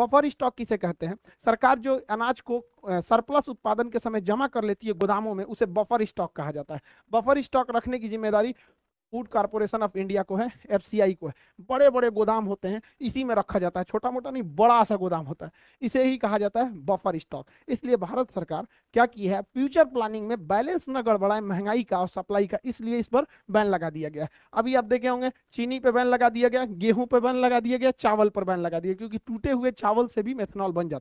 buffer stock किसे कहते हैं सरकार जो अनाज को सरप्लस उत्पादन के समय जमा कर लेती है गोदामों में उसे बफर स्टॉक कहा जाता है बफर स्टॉक रखने की जिम्मेदारी फूड कारपोरेशन ऑफ इंडिया को है एफ को है बड़े बड़े गोदाम होते हैं इसी में रखा जाता है छोटा मोटा नहीं बड़ा सा गोदाम होता है इसे ही कहा जाता है बफर स्टॉक इसलिए भारत सरकार क्या की है फ्यूचर प्लानिंग में बैलेंस न गड़बड़ाए महंगाई का और सप्लाई का इसलिए इस पर बैन लगा दिया गया अभी आप देखे होंगे चीनी पे बैन लगा दिया गया गेहूं पर बैन लगा दिया गया चावल पर बैन लगा दिया क्योंकि टूटे हुए चावल से भी मेथनॉल बन जाता